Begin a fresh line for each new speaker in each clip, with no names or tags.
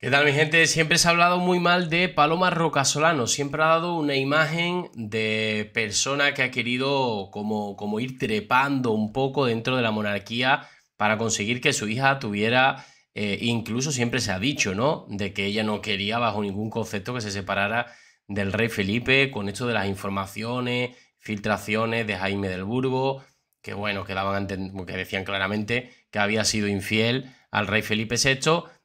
¿Qué tal mi gente? Siempre se ha hablado muy mal de Paloma Rocasolano, siempre ha dado una imagen de persona que ha querido como, como ir trepando un poco dentro de la monarquía para conseguir que su hija tuviera, eh, incluso siempre se ha dicho, ¿no? De que ella no quería bajo ningún concepto que se separara del rey Felipe con esto de las informaciones, filtraciones de Jaime del Burgo, que bueno, que, daban, que decían claramente que había sido infiel al rey Felipe VI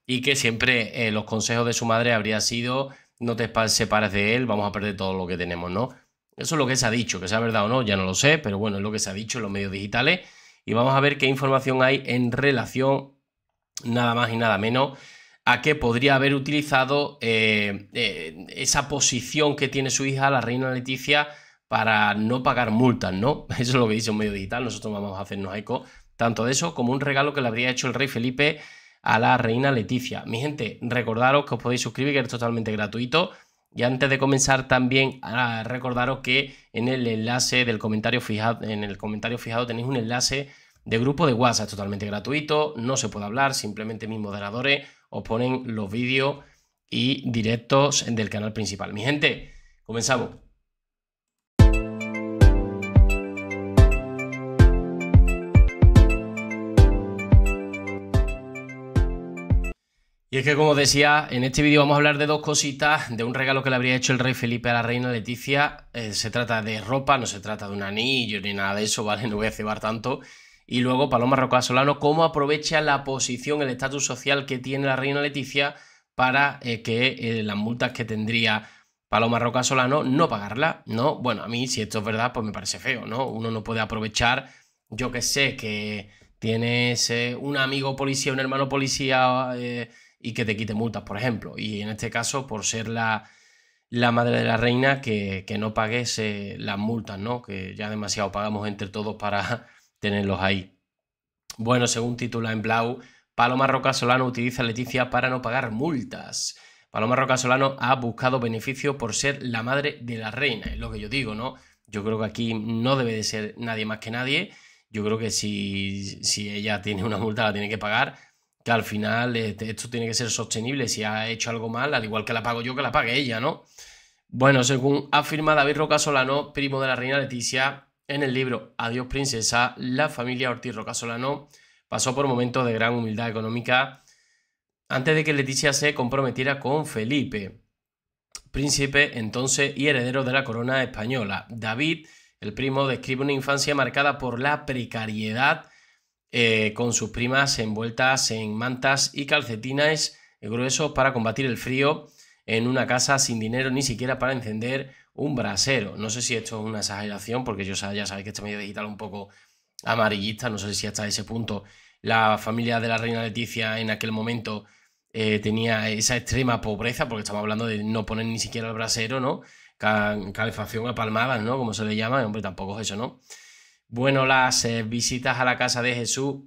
y que siempre eh, los consejos de su madre habría sido no te separes de él, vamos a perder todo lo que tenemos, ¿no? Eso es lo que se ha dicho, que sea verdad o no, ya no lo sé, pero bueno, es lo que se ha dicho en los medios digitales y vamos a ver qué información hay en relación, nada más y nada menos, a que podría haber utilizado eh, eh, esa posición que tiene su hija, la reina Leticia, para no pagar multas, ¿no? Eso es lo que dice un medio digital, nosotros vamos a hacernos eco tanto de eso como un regalo que le habría hecho el rey Felipe a la reina Leticia. Mi gente, recordaros que os podéis suscribir, que es totalmente gratuito. Y antes de comenzar también recordaros que en el enlace del comentario fijado, en el comentario fijado tenéis un enlace de grupo de WhatsApp totalmente gratuito, no se puede hablar, simplemente mis moderadores os ponen los vídeos y directos del canal principal. Mi gente, comenzamos. Y es que, como decía, en este vídeo vamos a hablar de dos cositas, de un regalo que le habría hecho el rey Felipe a la reina Leticia. Eh, se trata de ropa, no se trata de un anillo ni nada de eso, ¿vale? No voy a cebar tanto. Y luego, Paloma Roca Solano, cómo aprovecha la posición, el estatus social que tiene la reina Leticia para eh, que eh, las multas que tendría Paloma Roca Solano no pagarla, ¿no? Bueno, a mí, si esto es verdad, pues me parece feo, ¿no? Uno no puede aprovechar, yo que sé, que tienes un amigo policía, un hermano policía y que te quite multas, por ejemplo. Y en este caso, por ser la, madre de la reina, que, que no pagues las multas, ¿no? Que ya demasiado pagamos entre todos para tenerlos ahí. Bueno, según titula en Blau, Paloma Roca Solano utiliza a Leticia para no pagar multas. Paloma Roca Solano ha buscado beneficio por ser la madre de la reina, es lo que yo digo, ¿no? Yo creo que aquí no debe de ser nadie más que nadie. Yo creo que si, si ella tiene una multa la tiene que pagar que al final eh, esto tiene que ser sostenible. Si ha hecho algo mal, al igual que la pago yo, que la pague ella, ¿no? Bueno, según afirma David Roca Solano, primo de la reina Leticia, en el libro Adiós Princesa, la familia Ortiz Roca Solano pasó por momentos de gran humildad económica antes de que Leticia se comprometiera con Felipe, príncipe entonces y heredero de la corona española. David, el primo, describe una infancia marcada por la precariedad eh, con sus primas envueltas en mantas y calcetines gruesos para combatir el frío en una casa sin dinero ni siquiera para encender un brasero. No sé si esto es una exageración, porque yo ya sabéis que está medio digital un poco amarillista, no sé si hasta ese punto la familia de la reina Leticia en aquel momento eh, tenía esa extrema pobreza, porque estamos hablando de no poner ni siquiera el brasero, ¿no? Calefacción a palmadas, ¿no? Como se le llama, hombre, tampoco es eso, ¿no? Bueno, las eh, visitas a la casa de Jesús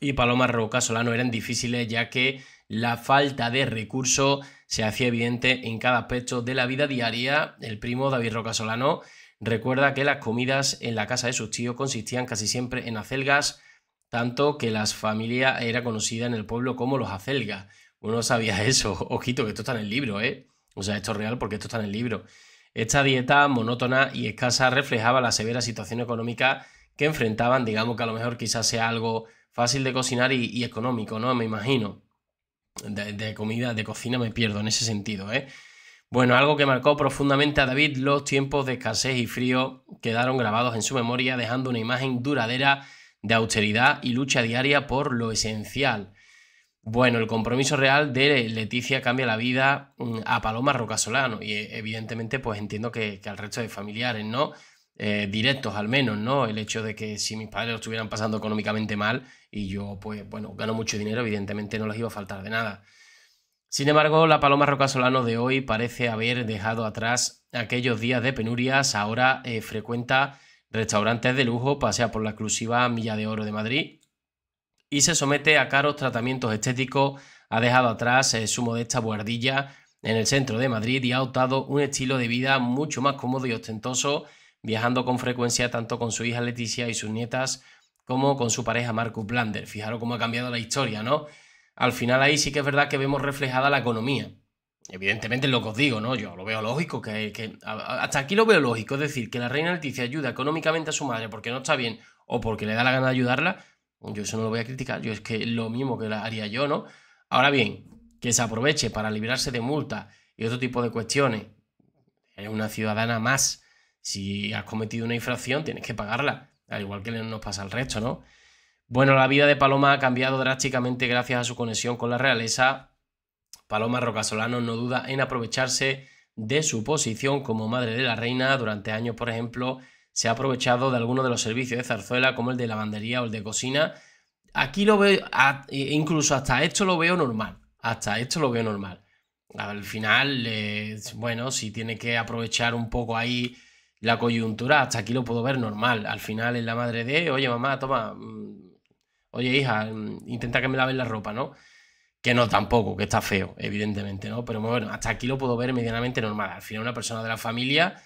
y Paloma Roca Solano eran difíciles ya que la falta de recursos se hacía evidente en cada aspecto de la vida diaria. El primo David Roca Solano recuerda que las comidas en la casa de sus tíos consistían casi siempre en acelgas, tanto que las familia era conocida en el pueblo como los acelgas. Uno sabía eso. Ojito, que esto está en el libro, ¿eh? O sea, esto es real porque esto está en el libro. Esta dieta monótona y escasa reflejaba la severa situación económica que enfrentaban, digamos que a lo mejor quizás sea algo fácil de cocinar y, económico, ¿no? Me imagino. De, de, comida, de cocina me pierdo en ese sentido, ¿eh? Bueno, algo que marcó profundamente a David, los tiempos de escasez y frío quedaron grabados en su memoria, dejando una imagen duradera de austeridad y lucha diaria por lo esencial. Bueno, el compromiso real de Leticia cambia la vida mm, a Paloma Rocasolano y eh, evidentemente pues entiendo que, al resto de familiares, ¿no? Eh, directos al menos, ¿no? El hecho de que si mis padres lo estuvieran pasando económicamente mal y yo pues bueno, gano mucho dinero, evidentemente no les iba a faltar de nada. Sin embargo, la Paloma Rocasolano de hoy parece haber dejado atrás aquellos días de penurias, ahora eh, frecuenta restaurantes de lujo, pasea por la exclusiva Milla de Oro de Madrid y se somete a caros tratamientos estéticos, ha dejado atrás eh, su modesta buhardilla en el centro de Madrid y ha optado un estilo de vida mucho más cómodo y ostentoso, viajando con frecuencia tanto con su hija Leticia y sus nietas como con su pareja Marcus Blander. Fijaros cómo ha cambiado la historia, ¿no? Al final ahí sí que es verdad que vemos reflejada la economía. Evidentemente es lo que os digo, ¿no? Yo lo veo lógico, que, que hasta aquí lo veo lógico. Es decir, que la reina Leticia ayuda económicamente a su madre porque no está bien o porque le da la gana de ayudarla, yo eso no lo voy a criticar, yo es que lo mismo que haría yo, ¿no? Ahora bien, que se aproveche para librarse de multas y otro tipo de cuestiones. es una ciudadana más. Si has cometido una infracción, tienes que pagarla, al igual que nos pasa al resto, ¿no? Bueno, la vida de Paloma ha cambiado drásticamente gracias a su conexión con la realeza. Paloma Rocasolano no duda en aprovecharse de su posición como madre de la reina durante años, por ejemplo, se ha aprovechado de algunos de los servicios de zarzuela, como el de lavandería o el de cocina. Aquí lo veo, e, incluso hasta esto lo veo normal. Hasta esto lo veo normal. Al final, bueno, si tiene que aprovechar un poco ahí la coyuntura, hasta aquí lo puedo ver normal. Al final es la madre de, oye mamá, toma, mm, oye hija, mm, intenta que me laves la ropa, ¿no? Que no tampoco, que está feo, evidentemente, ¿no? Pero bueno, hasta aquí lo puedo ver medianamente normal. Al final una persona de la familia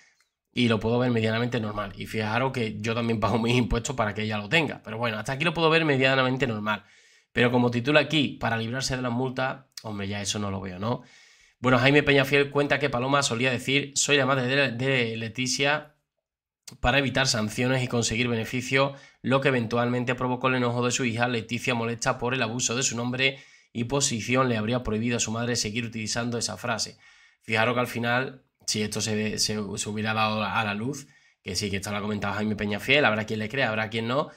y lo puedo ver medianamente normal. Y fijaros que yo también pago mis impuestos para que ella lo tenga. Pero bueno, hasta aquí lo puedo ver medianamente normal. Pero como titula aquí, para librarse de las multas, hombre, ya eso no lo veo, ¿no? Bueno, Jaime Peñafiel cuenta que Paloma solía decir, soy la madre de Leticia para evitar sanciones y conseguir beneficio. lo que eventualmente provocó el enojo de su hija Leticia molesta por el abuso de su nombre y posición le habría prohibido a su madre seguir utilizando esa frase. Fijaros que al final si esto se, hubiera dado a la luz, que sí, que esto lo ha comentado Jaime Fiel, habrá quien le crea, habrá quien no,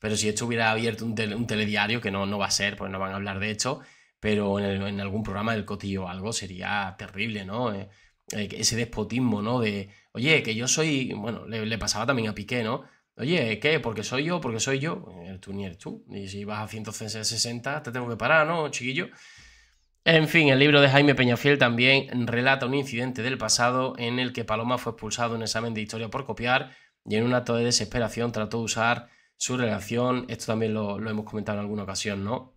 pero si esto hubiera abierto un, un telediario, que no, no va a ser, pues no van a hablar de esto, pero en, en algún programa del cotillo o algo sería terrible, ¿no? Eh, eh, ese despotismo, ¿no? De, oye, que yo soy, bueno, le, pasaba también a Piqué, ¿no? Oye, ¿qué? Porque soy yo, porque soy yo. el tú ni eres tú. Y si vas a 160, te tengo que parar, ¿no, chiquillo? En fin, el libro de Jaime Peñafiel también relata un incidente del pasado en el que Paloma fue expulsado de un examen de historia por copiar y en un acto de desesperación trató de usar su relación, esto también lo, hemos comentado en alguna ocasión, ¿no?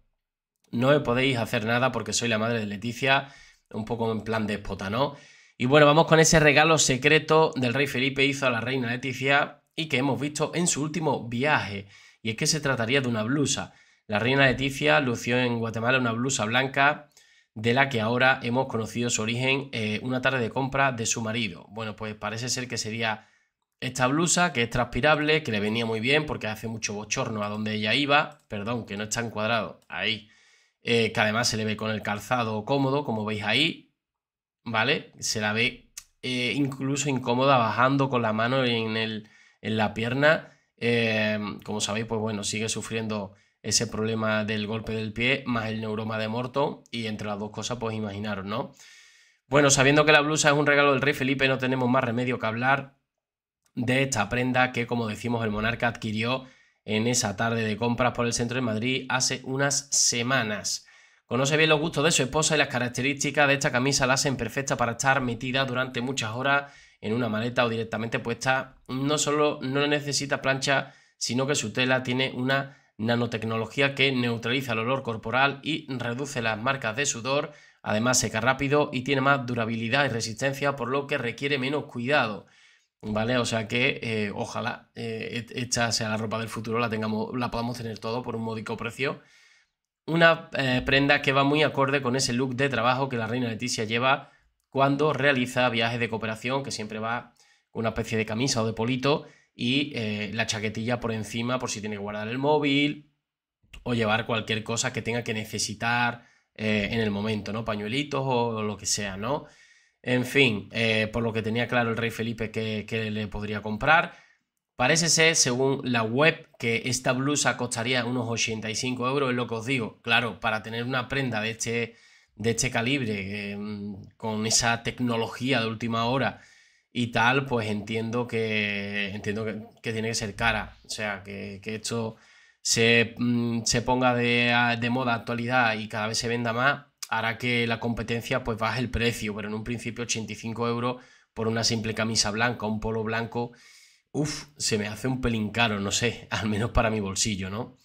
No podéis hacer nada porque soy la madre de Leticia, un poco en plan déspota, ¿no? Y bueno, vamos con ese regalo secreto del rey Felipe hizo a la reina Leticia y que hemos visto en su último viaje, y es que se trataría de una blusa. La reina Leticia lució en Guatemala una blusa blanca de la que ahora hemos conocido su origen eh, una tarde de compra de su marido. Bueno, pues parece ser que sería esta blusa, que es transpirable, que le venía muy bien porque hace mucho bochorno a donde ella iba, perdón, que no está encuadrado, ahí, eh, que además se le ve con el calzado cómodo, como veis ahí, ¿vale? Se la ve eh, incluso incómoda bajando con la mano en, el, en la pierna, como sabéis, pues bueno, sigue sufriendo ese problema del golpe del pie más el neuroma de morto y entre las dos cosas pues imaginaros, ¿no? Bueno, sabiendo que la blusa es un regalo del rey Felipe no tenemos más remedio que hablar de esta prenda que como decimos el monarca adquirió en esa tarde de compras por el centro de Madrid hace unas semanas. Conoce bien los gustos de su esposa y las características de esta camisa la hacen perfecta para estar metida durante muchas horas en una maleta o directamente puesta. No solo no necesita plancha, sino que su tela tiene una nanotecnología que neutraliza el olor corporal y reduce las marcas de sudor, además seca rápido y tiene más durabilidad y resistencia, por lo que requiere menos cuidado. ¿Vale? O sea que eh, ojalá eh, esta sea la ropa del futuro, la, tengamos, la podamos tener todo por un módico precio. Una eh, prenda que va muy acorde con ese look de trabajo que la reina Leticia lleva cuando realiza viajes de cooperación, que siempre va con una especie de camisa o de polito, y eh, la chaquetilla por encima por si tiene que guardar el móvil o llevar cualquier cosa que tenga que necesitar eh, en el momento, ¿no? Pañuelitos o lo que sea, ¿no? En fin, eh, por lo que tenía claro el rey Felipe que, le podría comprar. Parece ser, según la web, que esta blusa costaría unos 85 euros, es lo que os digo. Claro, para tener una prenda de este, de este calibre, con esa tecnología de última hora, y tal, pues entiendo que entiendo que, tiene que ser cara. O sea, que, esto se, mm, ponga de, moda actualidad y cada vez se venda más, hará que la competencia pues baje el precio, pero en un principio 85 euros por una simple camisa blanca, un polo blanco, uff, se me hace un pelín caro, no sé, al menos para mi bolsillo, ¿no?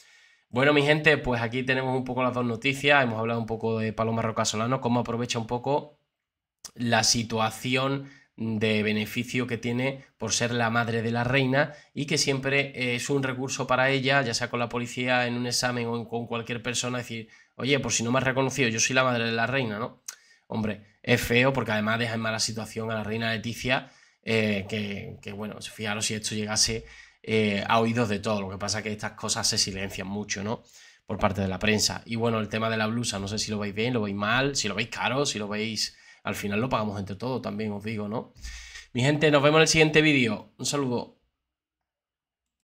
Bueno, mi gente, pues aquí tenemos un poco las dos noticias. Hemos hablado un poco de Paloma Roca Solano, cómo aprovecha un poco la situación de beneficio que tiene por ser la madre de la reina y que siempre es un recurso para ella, ya sea con la policía, en un examen o con cualquier persona, decir, oye, por pues si no me has reconocido, yo soy la madre de la reina, ¿no? Hombre, es feo porque además deja en mala situación a la reina Leticia, eh, que, bueno, fijaros si esto llegase eh, a oídos de todo, lo que pasa es que estas cosas se silencian mucho, ¿no? Por parte de la prensa. Y bueno, el tema de la blusa, no sé si lo veis bien, lo veis mal, si lo veis caro, si lo veis al final lo pagamos entre todos también, os digo, ¿no? Mi gente, nos vemos en el siguiente vídeo. Un saludo.